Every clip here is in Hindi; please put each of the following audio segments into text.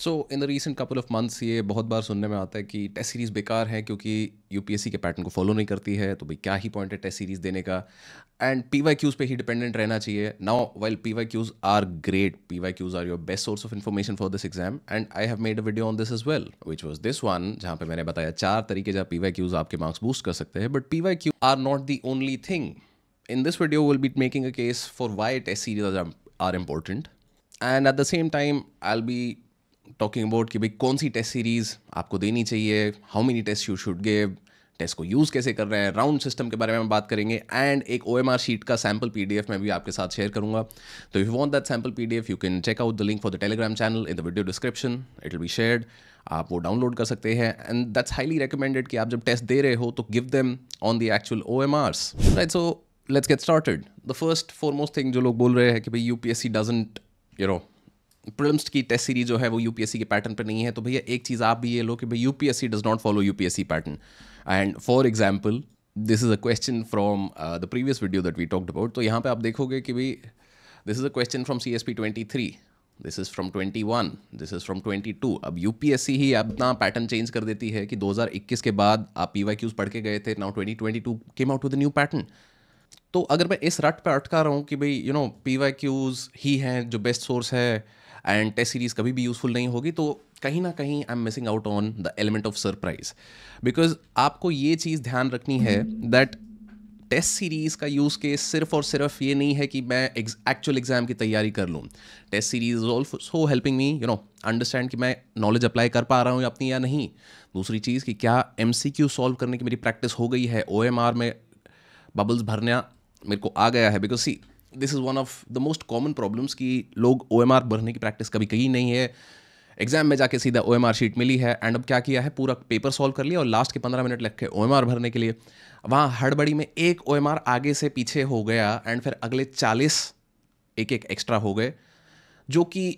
So in the recent couple of months ये बहुत बार सुनने में आता है कि टेस्ट सीरीज़ बेकार है क्योंकि यूपीएससी के पैटर्न को फॉलो नहीं करती है तो भाई क्या ही पॉइंट है टेस्ट सीरीज़ देने का एंड पी वाई क्यूज़ पर ही डिपेंडेंट रहना चाहिए now well P Y Qs are great P Y Qs are your best source of information for this exam and I have made a video on this is well which was this one जहाँ पर मैंने बताया चार तरीके जहाँ पी वाई क्यूज़ आपके मार्क्स बूस्ट कर सकते हैं but P Y Q are not the only thing in this video will be making a case for why test series are important and at the same time I be talking about कि भाई कौन सी टेस्ट सीरीज़ आपको देनी चाहिए how many test you should give test को यूज़ कैसे कर रहे हैं राउंड सिस्टम के बारे में हम बात करेंगे एंड एक ओ शीट का सैम्पल पी मैं भी आपके साथ शेयर करूंगा तो if you want that sample पी you can check out the link for the Telegram channel in the video description it will be share आप वो डाउनलोड कर सकते हैं एंड दैट्स हाईली रिकमेंडेड कि आप जब टेस्ट दे रहे हो तो give them on the actual O M Rs right so let's get started the first foremost thing जो लोग बोल रहे हैं कि भाई U P S C doesn't you know prelims की टेस्ट सीरीज जो है वो यूपीएससी के पैटर्न पर नहीं है तो भैया एक चीज़ आप भी ये लो कि भाई UPSC does not follow UPSC pattern and for example this is a question from the previous video that we talked about तो यहाँ पे आप देखोगे कि भाई this is a question from C S P twenty three this is from twenty one this is from twenty two अब यू पी एस सी ही अपना पैटर्न चेंज कर देती है कि दो हज़ार इक्कीस के बाद आप पी वाई क्यूज पढ़ के गए थे now twenty twenty two came out with new pattern तो अगर मैं इस रट पर अटका रहा हूँ कि भाई you know P Y Qs ही हैं जो बेस्ट सोर्स है एंड टेस्ट सीरीज़ कभी भी यूज़फुल नहीं होगी तो कहीं ना कहीं I am missing out on the element of surprise because आपको ये चीज़ ध्यान रखनी है दैट टेस्ट सीरीज़ का यूज़ केस सिर्फ और सिर्फ ये नहीं है कि मैं एक्चुअल एग्ज़ाम की तैयारी कर लूँ test series is also helping me you know understand कि मैं नॉलेज अप्लाई कर पा रहा हूँ अपनी या नहीं दूसरी चीज़ कि क्या एम सी क्यू सॉल्व करने की मेरी प्रैक्टिस हो गई है ओ एम आर में बबल्स भरना मेरे को आ गया है because see this is one of the most common problems कि लोग ओ एम आर भरने की प्रैक्टिस कभी कहीं नहीं है एग्जाम में जाके सीधा ओ एम आर शीट मिली है एंड अब क्या किया है पूरा पेपर सॉल्व कर लिया और लास्ट के पंद्रह मिनट लग के ओ एम आर भरने के लिए वहाँ हड़बड़ी में एक ओ एम आर आगे से पीछे हो गया एंड फिर अगले चालीस एक एक एक्स्ट्रा हो गए जो कि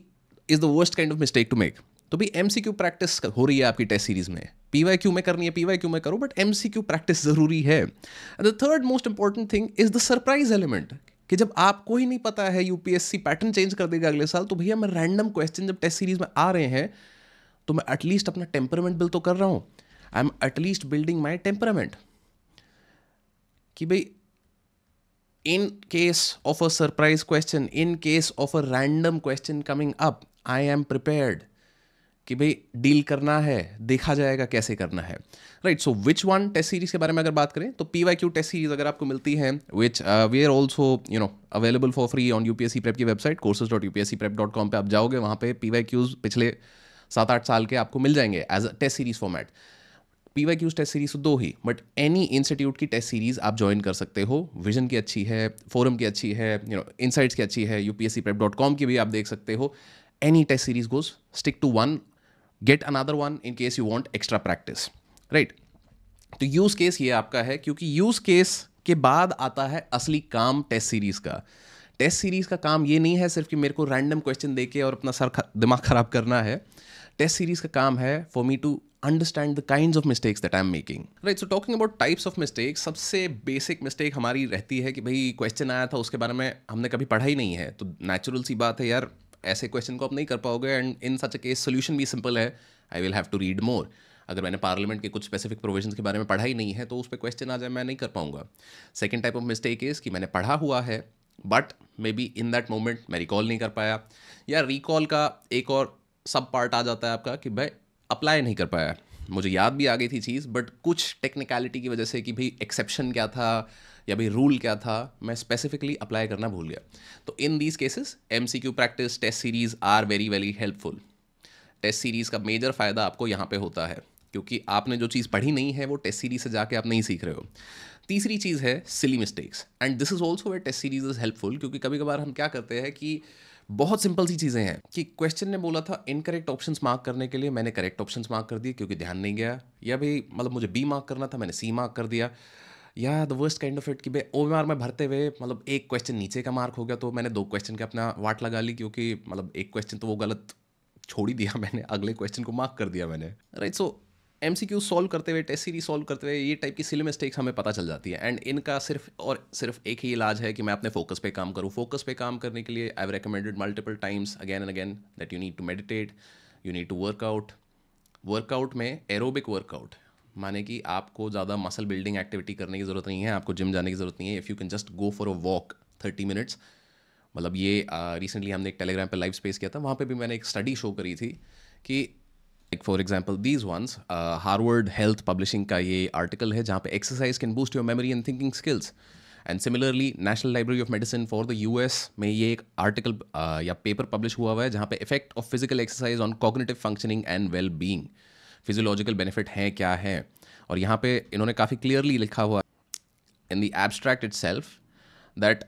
is the worst kind of mistake to make तो भी एम सी क्यू प्रैक्टिस हो रही है आपकी टेस्ट सीरीज में पी वाई क्यू में करनी है पी वाई क्यू में करूँ but M C Q practice जरूरी है the third most important thing is the surprise element कि जब आपको ही नहीं पता है यूपीएससी पैटर्न चेंज कर देगा अगले साल तो भैया मैं रैंडम क्वेश्चन जब टेस्ट सीरीज में आ रहे हैं तो मैं एटलीस्ट अपना टेम्परामेंट बिल्ड तो कर रहा हूँ I am at least building my temperament कि भाई in case of a surprise question in case of a random question coming up I am prepared कि भाई डील करना है देखा जाएगा कैसे करना है right so which one test series के बारे में अगर बात करें तो P Y Q test series अगर आपको मिलती है which we are also you know available for free on U P S C prep की website courses dot U P S C prep dot com पर आप जाओगे वहाँ पर पी वाई क्यूज पिछले सात आठ साल के आपको मिल जाएंगे as a test series format P Y Qs test series तो दो ही बट एनी इंस्टीट्यूट की टेस्ट सीरीज आप ज्वाइन कर सकते हो विजन की अच्छी है फोरम की अच्छी है यू नो इनसाइट्स की अच्छी है U P S C prep dot com की भी आप देख सकते हो any test series goes stick to one get another one in case you want extra practice right तो यूज केस ये आपका है क्योंकि यूज केस के बाद आता है असली काम टेस्ट सीरीज का टेस्ट सीरीज का काम ये नहीं है सिर्फ कि मेरे को रैंडम क्वेश्चन दे के और अपना सर दिमाग खराब करना है टेस्ट सीरीज का काम है for me to understand the kind of mistakes that I am making right so talking about types of mistakes सबसे बेसिक मिस्टेक हमारी रहती है कि भाई क्वेश्चन आया था उसके बारे में हमने कभी पढ़ा ही नहीं है तो नेचुरल सी बात है यार ऐसे क्वेश्चन को आप नहीं कर पाओगे and in such a case solution भी सिंपल है I will have to read more अगर मैंने पार्लियामेंट के कुछ स्पेसिफिक प्रोविजन के बारे में पढ़ा ही नहीं है तो उस पर क्वेश्चन आ जाए मैं नहीं कर पाऊंगा second type of mistake is कि मैंने पढ़ा हुआ है but maybe in that moment मैं रिकॉल नहीं कर पाया या रिकॉल का एक और सब पार्ट आ जाता है आपका कि भाई अप्लाई नहीं कर पाया मुझे याद भी आ गई थी चीज़ बट कुछ टेक्निकलिटी की वजह से कि भाई एक्सेप्शन क्या था या भाई रूल क्या था मैं स्पेसिफिकली अप्लाई करना भूल गया तो in these cases M C Q practice test series are very very helpful test series का मेजर फ़ायदा आपको यहाँ पे होता है क्योंकि आपने जो चीज़ पढ़ी नहीं है वो टेस्ट सीरीज से जाके आप नहीं सीख रहे हो तीसरी चीज़ है silly mistakes and this is also way test series is helpful क्योंकि कभी कभार हम क्या करते हैं कि बहुत सिंपल सी चीज़ें हैं कि क्वेश्चन ने बोला था इनकरेक्ट ऑप्शन मार्क करने के लिए मैंने करेक्ट ऑप्शन मार्क कर दिए क्योंकि ध्यान नहीं गया या भाई मतलब मुझे बी मार्क करना था मैंने सी मार्क कर दिया या the worst kind of it कि भाई ओ में भरते हुए मतलब एक क्वेश्चन नीचे का मार्क हो गया तो मैंने दो क्वेश्चन के अपना वाट लगा ली क्योंकि मतलब एक क्वेश्चन तो वो गलत छोड़ ही दिया मैंने अगले क्वेश्चन को मार्क कर दिया मैंने right so M C Q solve करते हुए टेस्ट सीरीज सॉल्व करते हुए ये टाइप की सिली मिस्टेक्स हमें पता चल जाती है एंड इनका सिर्फ और सिर्फ एक ही इलाज है कि मैं अपने फोकस पे काम करूँ फोकस पे काम करने के लिए I recommended multiple times again and again that you need to meditate you need to workout workout में एरोबिक वर्कआउट माने कि आपको ज़्यादा मसल बिल्डिंग एक्टिविटी करने की ज़रूरत नहीं है आपको जिम जाने की ज़रूरत नहीं है if you can just go for a walk thirty minutes मतलब ये रिसेंटली uh, हमने एक टेलीग्राम पर लाइव स्पेस किया था वहाँ पर भी मैंने एक स्टडी शो करी थी कि for for these ones ones health uh, publishing का ये आर्टिकल है जहाँ पे exercise can boost your memory and thinking skills and similarly National Library of Medicine for the U S में ये एक आर्टिकल uh, या पेपर पब्लिश हुआ हुआ है जहाँ पे effect of physical exercise on cognitive functioning and well being physiological benefit हैं क्या है और यहाँ पे इन्होंने काफ़ी क्लियरली लिखा हुआ in the abstract itself that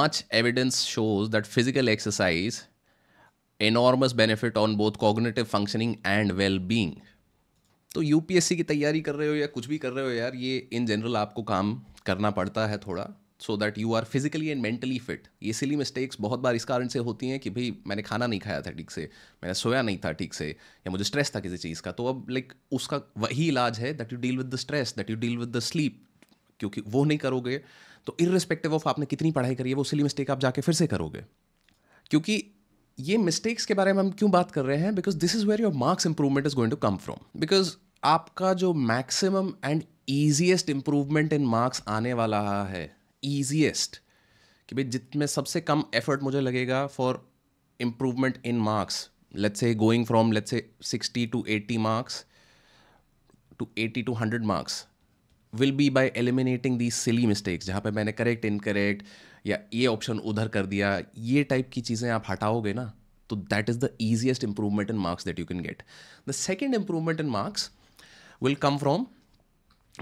much evidence shows that physical exercise enormous benefit on both cognitive functioning and well being तो यूपीएससी की तैयारी कर रहे हो या कुछ भी कर रहे हो यार ये इन जनरल आपको काम करना पड़ता है थोड़ा so that you are physically and mentally fit ये सिली मिस्टेक्स बहुत बार इस कारण से होती हैं कि भाई मैंने खाना नहीं खाया था ठीक से मैंने सोया नहीं था ठीक से या मुझे स्ट्रेस था किसी चीज़ का तो अब लाइक उसका वही इलाज है that you deal with the stress that you deal with the sleep क्योंकि वो नहीं करोगे तो रिस्पेक्टिव ऑफ आपने कितनी पढ़ाई करी है वो सिली मिस्टेक आप जाके फिर से करोगे क्योंकि ये मिस्टेक्स के बारे में हम क्यों बात कर रहे हैं because this is where your marks improvement is going to come from because आपका जो maximum and easiest improvement in marks आने वाला है ईजिएस्ट कि भाई जितमें सबसे कम एफर्ट मुझे लगेगा for improvement in marks let's say going from let's say sixty to eighty marks to eighty to hundred marks will be by eliminating the silly mistakes जहाँ पे मैंने करेक्ट इनकरेक्ट या ये ऑप्शन उधर कर दिया ये टाइप की चीज़ें आप हटाओगे ना तो that is the easiest improvement in marks that you can get the second improvement in marks will come from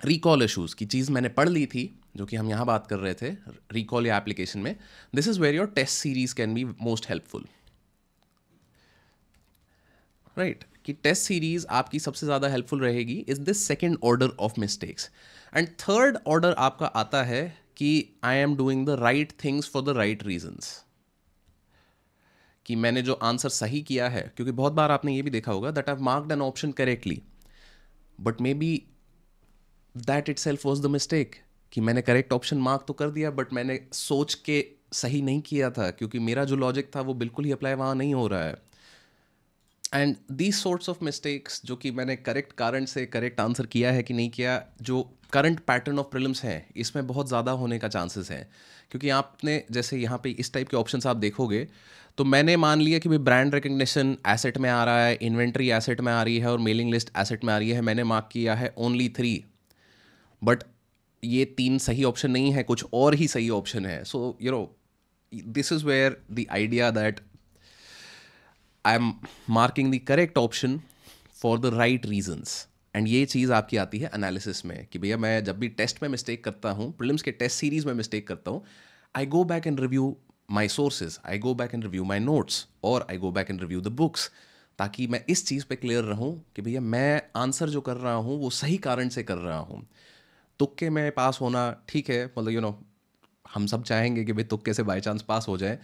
recall issues की चीज़ मैंने पढ़ ली थी जो कि हम यहाँ बात कर रहे थे रिकॉल या एप्लीकेशन में this is where your test series can be most helpful right कि टेस्ट सीरीज आपकी सबसे ज़्यादा हेल्पफुल रहेगी is this second order of mistakes and third order आपका आता है कि I am doing the right things for the right reasons कि मैंने जो आंसर सही किया है क्योंकि बहुत बार आपने ये भी देखा होगा that I marked an option correctly but maybe that itself was the mistake कि मैंने करेक्ट ऑप्शन मार्क तो कर दिया बट मैंने सोच के सही नहीं किया था क्योंकि मेरा जो लॉजिक था वो बिल्कुल ही अप्लाई वहाँ नहीं हो रहा है and these sorts of mistakes जो कि मैंने करेक्ट कारण से करेक्ट आंसर किया है कि नहीं किया जो करंट पैटर्न ऑफ प्रिलिम्स हैं इसमें बहुत ज़्यादा होने का चांसेस हैं क्योंकि आपने जैसे यहाँ पे इस टाइप के ऑप्शंस आप देखोगे तो मैंने मान लिया कि भाई ब्रांड रिकग्निशन एसेट में आ रहा है इन्वेंट्री एसेट में आ रही है और मेलिंग लिस्ट एसेट में आ रही है मैंने मार्क किया है ओनली थ्री बट ये तीन सही ऑप्शन नहीं है कुछ और ही सही ऑप्शन है so you know this is where the idea that I am marking the correct option for the right reasons and ये चीज़ आपकी आती है एनालिसिस में कि भैया मैं जब भी टेस्ट में मिस्टेक करता हूँ प्रिलिम्स के टेस्ट सीरीज में मिस्टेक करता हूँ I go back and review my sources I go back and review my notes और I go back and review the books ताकि मैं इस चीज़ पे क्लियर रहूँ कि भैया मैं आंसर जो कर रहा हूँ वो सही कारण से कर रहा हूँ तुक्के में पास होना ठीक है मतलब यू नो हम सब चाहेंगे कि भाई तुक्के से बाई चांस पास हो जाए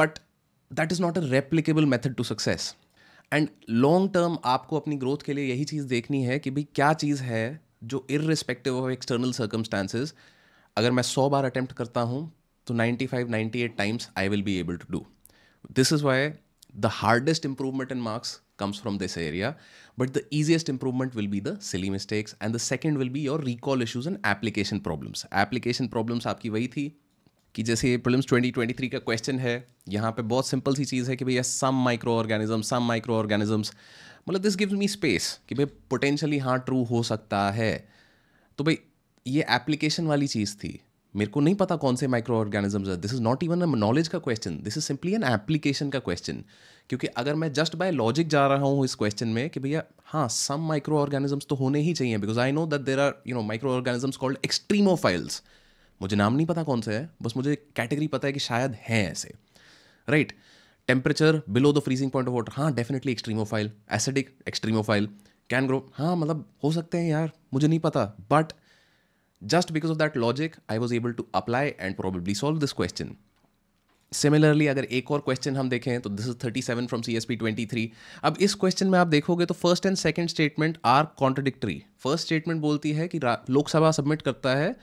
but that is not a replicable method to success and long term आपको अपनी ग्रोथ के लिए यही चीज़ देखनी है कि भाई क्या चीज़ है जो irrespective of external circumstances अगर मैं सौ बार अटैम्प्ट करता हूँ तो ninety five ninety eight times I will be able to do this is why the hardest improvement in marks comes from this area but the easiest improvement will be the silly mistakes and the second will be your recall issues and application problems application problems आपकी वही थी कि जैसे प्रिलिम्स 2023 का क्वेश्चन है यहाँ पे बहुत सिंपल सी चीज़ है कि भैया some microorganism some microorganisms मतलब दिस गिव्स मी स्पेस कि भाई पोटेंशली हाँ ट्रू हो सकता है तो भाई ये एप्लीकेशन वाली चीज़ थी मेरे को नहीं पता कौन से माइक्रो ऑर्गेनिजम्स है this is not even a knowledge का question this is simply an application का क्वेश्चन क्योंकि अगर मैं जस्ट बाय लॉजिक जा रहा हूँ इस क्वेश्चन में कि भैया हाँ सम माइक्रो ऑर्गेनिजम्स तो होने ही चाहिए because I know that there are you know microorganisms called extremophiles मुझे नाम नहीं पता कौन सा है बस मुझे कैटेगरी पता है कि शायद हैं ऐसे right temperature below the freezing point of water हाँ definitely extremophile acidic extremophile can grow हाँ मतलब हो सकते हैं यार मुझे नहीं पता but just because of that logic I was able to apply and probably solve this question similarly अगर एक और क्वेश्चन हम देखें तो this is thirty seven from C S P twenty three अब इस क्वेश्चन में आप देखोगे तो first and second statement are contradictory first statement बोलती है कि लोकसभा सबमिट करता है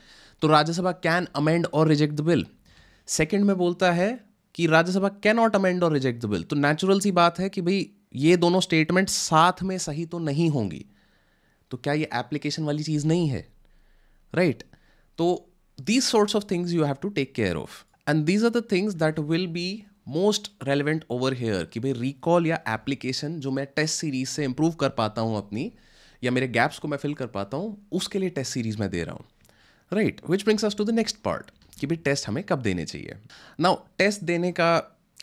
तो राज्यसभा कैन अमेंड और रिजेक्ट द बिल सेकेंड में बोलता है कि राज्यसभा कैन नॉट अमेंड और रिजेक्ट द बिल तो नेचुरल सी बात है कि भाई ये दोनों स्टेटमेंट साथ में सही तो नहीं होंगी तो क्या ये एप्लीकेशन वाली चीज़ नहीं है राइट तो these sorts of things you have to take care of and these are the things that will be most relevant over here कि भाई रिकॉल या एप्लीकेशन जो मैं टेस्ट सीरीज से इम्प्रूव कर पाता हूँ अपनी या मेरे गैप्स को मैं फिल कर पाता हूँ उसके लिए टेस्ट सीरीज मैं दे रहा हूँ right which brings us to the next part कि भाई टेस्ट हमें कब देने चाहिए नाउ टेस्ट देने का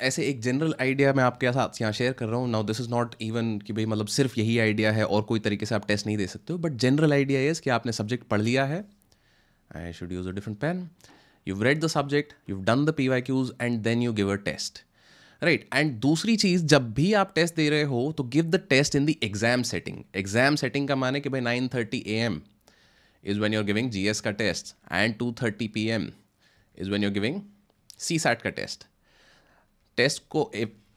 ऐसे एक जनरल आइडिया मैं आपके साथ यहाँ शेयर कर रहा हूँ now this is not even कि भाई मतलब सिर्फ यही आइडिया है और कोई तरीके से आप टेस्ट नहीं दे सकते हो बट जनरल आइडिया इज़ कि आपने सब्जेक्ट पढ़ लिया है I should use a different pen you read the subject you done the P Y Qs and then you give a test right एंड दूसरी चीज़ जब भी आप टेस्ट दे रहे हो तो give the test in the exam setting exam setting का माने कि भाई nine thirty A M is is when giving G S का test and two thirty P M is when you're giving C SAT का टेस्ट टेस्ट को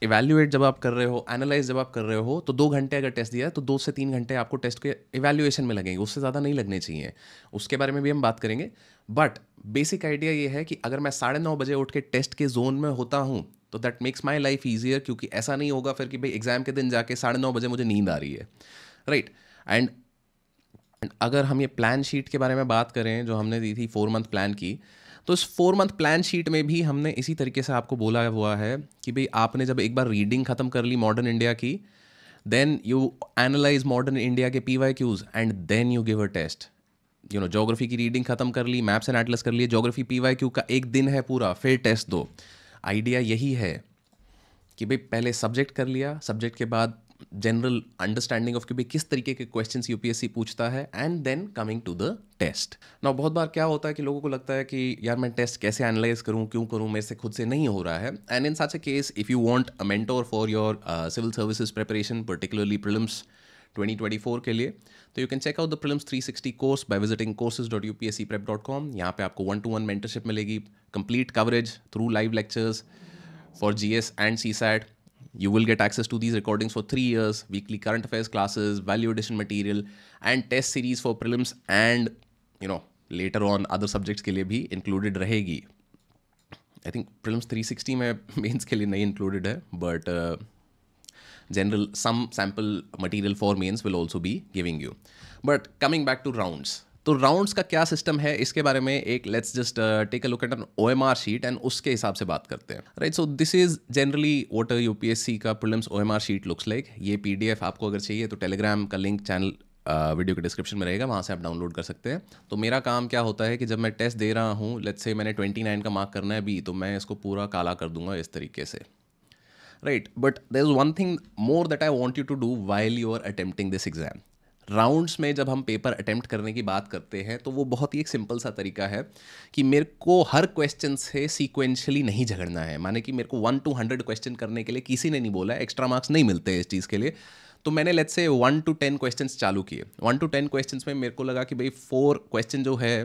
इवेल्यूएट e- जब आप कर रहे हो एनालाइज जब आप कर रहे हो तो दो घंटे अगर टेस्ट दिया तो दो से तीन घंटे आपको टेस्ट के इवेल्यूएशन में लगेंगे उससे ज़्यादा नहीं लगने चाहिए उसके बारे में भी हम बात करेंगे बट बेसिक आइडिया ये है कि अगर मैं साढ़े नौ बजे उठ के टेस्ट के जोन में होता हूँ तो that makes my life easier क्योंकि ऐसा नहीं होगा फिर कि भाई एग्जाम के दिन जाके साढ़े नौ बजे मुझे नींद आ रही है राइट right. एंड अगर हम ये प्लान शीट के बारे में बात करें जो हमने दी थी फोर मंथ प्लान की तो इस फोर मंथ प्लान शीट में भी हमने इसी तरीके से आपको बोला हुआ है कि भाई आपने जब एक बार रीडिंग ख़त्म कर ली मॉडर्न इंडिया की then you analyse modern India के P Y Qs and then you give a test you know geography की रीडिंग ख़त्म कर ली मैप्स एंड एटलस कर लिए जोग्राफी पी वाई क्यू का एक दिन है पूरा फिर टेस्ट दो आइडिया यही है कि भाई पहले सब्जेक्ट कर लिया सब्जेक्ट के बाद जनरल अंडरस्टैंडिंग ऑफ कि भाई किस तरीके के क्वेश्चन यूपीएससी पूछता है and then coming to the test ना बहुत बार क्या होता है कि लोगों को लगता है कि यार मैं टेस्ट कैसे एनालाइज करूँ क्यों करूँ मेरे से खुद से नहीं हो रहा है and in such a case if you want a mentor for your civil services preparation particularly prelims 2024 के लिए तो you can check out the prelims 360 course by visiting courses dot U P S C prep dot com यहाँ पे आपको वन टू वन मेंटरशिप मिलेगी complete coverage through live lectures for G S and C SAT You will get access to these recordings for three years, weekly current affairs classes, value addition material, and test series for prelims and, you know, later on other subjects के लिए भी included रहेगी. I think prelims 360 में mains के लिए नहीं included है, but uh, general some sample material for mains will also be giving you. But coming back to rounds, तो राउंड्स का क्या सिस्टम है इसके बारे में एक let's just take a look at an O M R sheet एंड उसके हिसाब से बात करते हैं right so this is generally what a U P S C का prelims O M R sheet looks like ये पी डी एफ आपको अगर चाहिए तो टेलीग्राम का लिंक चैनल वीडियो के डिस्क्रिप्शन में रहेगा वहाँ से आप डाउनलोड कर सकते हैं तो मेरा काम क्या होता है कि जब मैं टेस्ट दे रहा हूँ लेट्स से मैंने ट्वेंटी नाइन का मार्क करना है अभी तो मैं इसको पूरा काला कर दूंगा इस तरीके से right but there is one thing more that I want you to do while you are attempting this exam rounds में जब हम पेपर अटैम्प्ट करने की बात करते हैं तो वो बहुत ही एक सिंपल सा तरीका है कि मेरे को हर क्वेश्चन से सीक्वेंशली नहीं झगड़ना है माने कि मेरे को वन टू हंड्रेड क्वेश्चन करने के लिए किसी ने नहीं बोला एक्स्ट्रा मार्क्स नहीं मिलते हैं इस चीज़ के लिए तो मैंने let's say one two ten question चालू किए वन टू टेन क्वेश्चन में मेरे को लगा कि भाई फोर क्वेश्चन जो है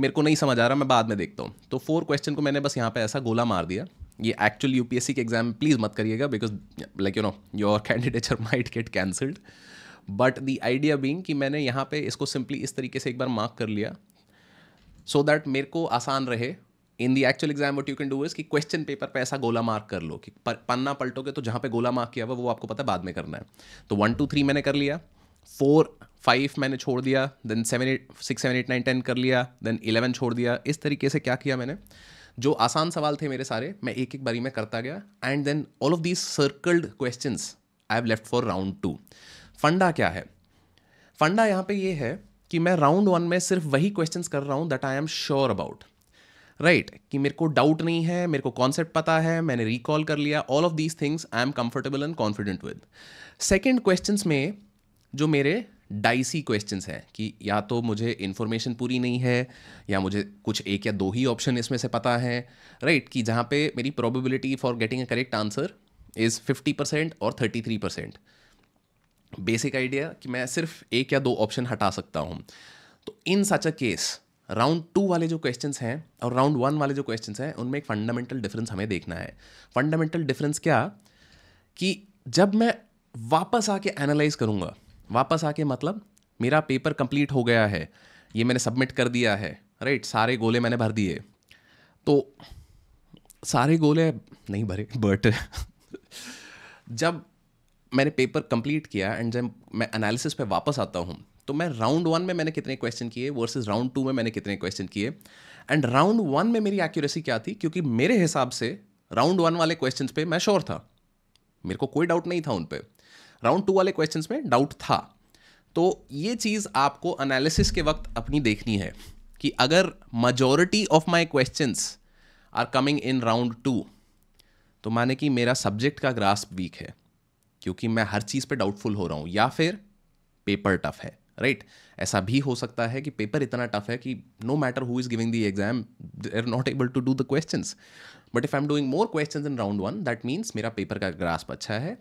मेरे को नहीं समझ आ रहा मैं बाद में देखता हूँ तो फोर क्वेश्चन को मैंने बस यहाँ पर ऐसा गोला मार दिया ये एक्चुअल यू के एग्जाम प्लीज़ मत करिएगा because like you know your candidature might get cancelled but the idea being कि मैंने यहाँ पे इसको सिंपली इस तरीके से एक बार मार्क कर लिया सो so दैट मेरे को आसान रहे in the actual exam what you can do is कि क्वेश्चन पेपर पे ऐसा गोला मार्क कर लो कि पन्ना पलटोगे तो जहाँ पे गोला मार्क किया हुआ वो आपको पता है बाद में करना है तो वन टू थ्री मैंने कर लिया फोर फाइव मैंने छोड़ दिया then seven eight six seven eight nine ten कर लिया देन इलेवन छोड़ दिया इस तरीके से क्या किया मैंने जो आसान सवाल थे मेरे सारे मैं एक एक बारी में करता गया and then all of these circled question I have left for round two फंडा क्या है फंडा यहाँ पे ये है कि मैं राउंड वन में सिर्फ वही क्वेश्चन कर रहा हूँ that I am sure about right कि मेरे को डाउट नहीं है मेरे को कॉन्सेप्ट पता है मैंने रिकॉल कर लिया all of these things I am comfortable and confident with second question में जो मेरे डाइसी क्वेश्चन हैं कि या तो मुझे इन्फॉर्मेशन पूरी नहीं है या मुझे कुछ एक या दो ही ऑप्शन इसमें से पता है राइट right, कि जहाँ पे मेरी probability for getting a correct answer is fifty percent और thirty three percent basic idea कि मैं सिर्फ एक या दो ऑप्शन हटा सकता हूँ तो in such a case round two वाले जो क्वेश्चन हैं और राउंड वन वाले जो क्वेश्चन हैं उनमें एक फंडामेंटल डिफरेंस हमें देखना है फंडामेंटल डिफरेंस क्या कि जब मैं वापस आके एनालाइज करूँगा वापस आके मतलब मेरा पेपर कंप्लीट हो गया है ये मैंने सबमिट कर दिया है राइट सारे गोले मैंने भर दिए तो सारे गोले नहीं भरे बट जब मैंने पेपर कंप्लीट किया एंड जब मैं एनालिसिस पे वापस आता हूँ तो मैं राउंड वन में मैंने कितने क्वेश्चन किए वर्सेस राउंड टू में मैंने कितने क्वेश्चन किए एंड राउंड वन में मेरी एक्यूरेसी क्या थी क्योंकि मेरे हिसाब से राउंड वन वाले क्वेश्चन पे मैं श्योर था मेरे को कोई डाउट नहीं था उन पर राउंड टू वाले क्वेश्चन में डाउट था तो ये चीज़ आपको एनालिसिस के वक्त अपनी देखनी है कि अगर majority of my question are coming in round two तो माने कि मेरा सब्जेक्ट का ग्रास्प वीक है क्योंकि मैं हर चीज़ पे डाउटफुल हो रहा हूँ या फिर पेपर टफ है राइट right? ऐसा भी हो सकता है कि पेपर इतना टफ है कि no matter who is giving the exam they are not able to do the question but if I am doing more question in round one that means मेरा पेपर का ग्रास्प अच्छा है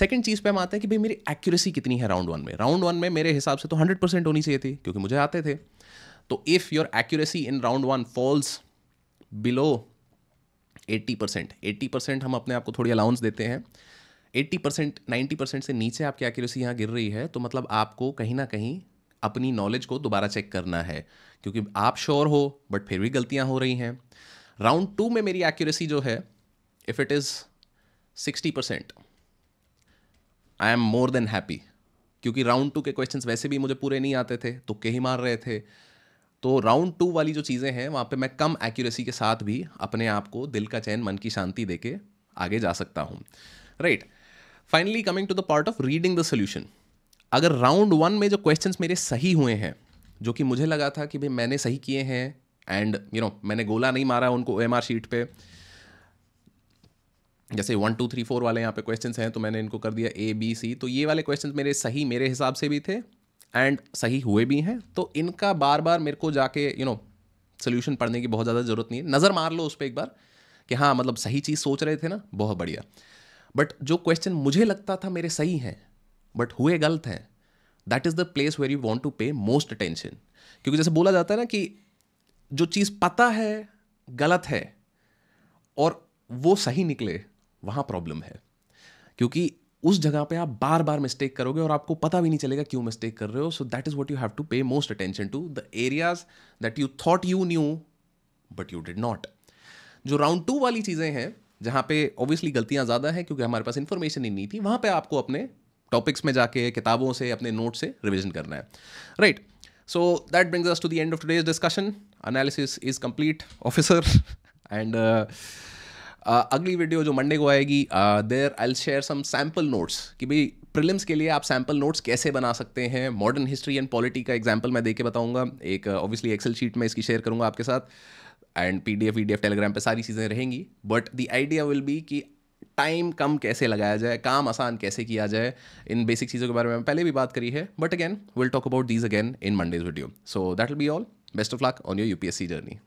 सेकंड चीज़ पे हम आते हैं कि भाई मेरी एक्यूरेसी कितनी है राउंड वन में राउंड वन में मेरे हिसाब से तो हंड्रेड परसेंट होनी चाहिए थी क्योंकि मुझे आते थे तो if your accuracy in round one falls below eighty percent eighty percent हम अपने आप को थोड़ी अलाउंस देते हैं एट्टी परसेंट नाइन्टी परसेंट से नीचे आपकी एक्यूरेसी यहाँ गिर रही है तो मतलब आपको कहीं ना कहीं अपनी नॉलेज को दोबारा चेक करना है क्योंकि आप श्योर हो बट फिर भी गलतियाँ हो रही हैं राउंड टू में मेरी एक्यूरेसी जो है if it is sixty percent I am more than happy क्योंकि राउंड टू के क्वेश्चन वैसे भी मुझे पूरे नहीं आते थे तो के ही मार रहे थे तो राउंड टू वाली जो चीज़ें हैं वहाँ पे मैं कम एक्यूरेसी के साथ भी अपने आप को दिल का चैन मन की शांति दे के आगे जा सकता हूँ right right. Finally coming to the part of reading the solution अगर राउंड वन में जो क्वेश्चन मेरे सही हुए हैं जो कि मुझे लगा था कि भाई मैंने सही किए हैं एंड यू नो मैंने गोला नहीं मारा उनको ओ शीट पे जैसे वन टू थ्री फोर वाले यहाँ पे क्वेश्चन हैं तो मैंने इनको कर दिया ए बी सी तो ये वाले क्वेश्चन मेरे सही मेरे हिसाब से भी थे एंड सही हुए भी हैं तो इनका बार बार मेरे को जाके यू नो सोल्यूशन पढ़ने की बहुत ज़्यादा ज़रूरत नहीं है नज़र मार लो उस पर एक बार कि हाँ मतलब सही चीज़ सोच रहे थे ना बहुत बढ़िया बट जो क्वेश्चन मुझे लगता था मेरे सही हैं बट हुए गलत हैं that is the place where you want to pay most attention क्योंकि जैसे बोला जाता है ना कि जो चीज़ पता है गलत है और वो सही निकले वहाँ प्रॉब्लम है क्योंकि उस जगह पे आप बार बार मिस्टेक करोगे और आपको पता भी नहीं चलेगा क्यों मिस्टेक कर रहे हो so that is what you have to pay most attention to the areas that you thought you knew but you did not जो राउंड टू वाली चीज़ें हैं जहाँ पे ऑब्वियसली गलतियाँ ज़्यादा हैं क्योंकि हमारे पास इन्फॉर्मेशन ही नहीं थी वहाँ पे आपको अपने टॉपिक्स में जाके किताबों से अपने नोट से रिविजन करना है right so that brings us to the end of today's discussion analysis is complete officer and अगली वीडियो जो मंडे को आएगी there I share some sample notes कि भाई प्रिलिम्स के लिए आप सैम्पल नोट्स कैसे बना सकते हैं मॉडर्न हिस्ट्री एंड पॉलिटी का एग्जाम्पल मैं दे के एक ऑब्वियसली एक्सेल शीट में इसकी शेयर करूँगा आपके साथ and P D F D F Telegram पर सारी चीज़ें रहेंगी but the idea will be कि टाइम कम कैसे लगाया जाए काम आसान कैसे किया जाए इन बेसिक चीज़ों के बारे में पहले भी बात करी है but again will talk about these again in Mondays video so that will be all best of luck on your C journey